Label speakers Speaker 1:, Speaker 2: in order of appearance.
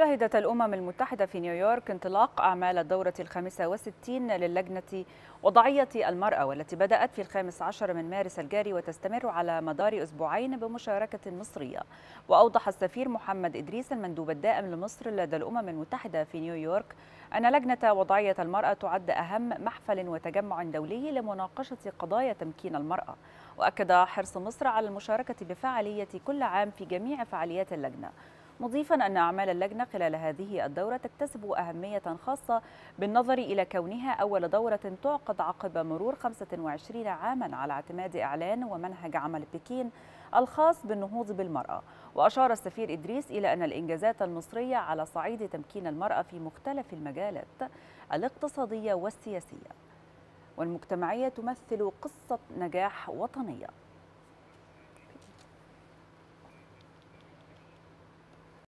Speaker 1: شهدت الأمم المتحدة في نيويورك انطلاق أعمال الدورة الخامسة وستين للجنة وضعية المرأة والتي بدأت في الخامس عشر من مارس الجاري وتستمر على مدار أسبوعين بمشاركة مصرية وأوضح السفير محمد إدريس المندوب الدائم لمصر لدى الأمم المتحدة في نيويورك أن لجنة وضعية المرأة تعد أهم محفل وتجمع دولي لمناقشة قضايا تمكين المرأة وأكد حرص مصر على المشاركة بفعالية كل عام في جميع فعاليات اللجنة مضيفا أن أعمال اللجنة خلال هذه الدورة تكتسب أهمية خاصة بالنظر إلى كونها أول دورة تعقد عقب مرور 25 عاما على اعتماد إعلان ومنهج عمل بكين الخاص بالنهوض بالمرأة وأشار السفير إدريس إلى أن الإنجازات المصرية على صعيد تمكين المرأة في مختلف المجالات الاقتصادية والسياسية والمجتمعية تمثل قصة نجاح وطنية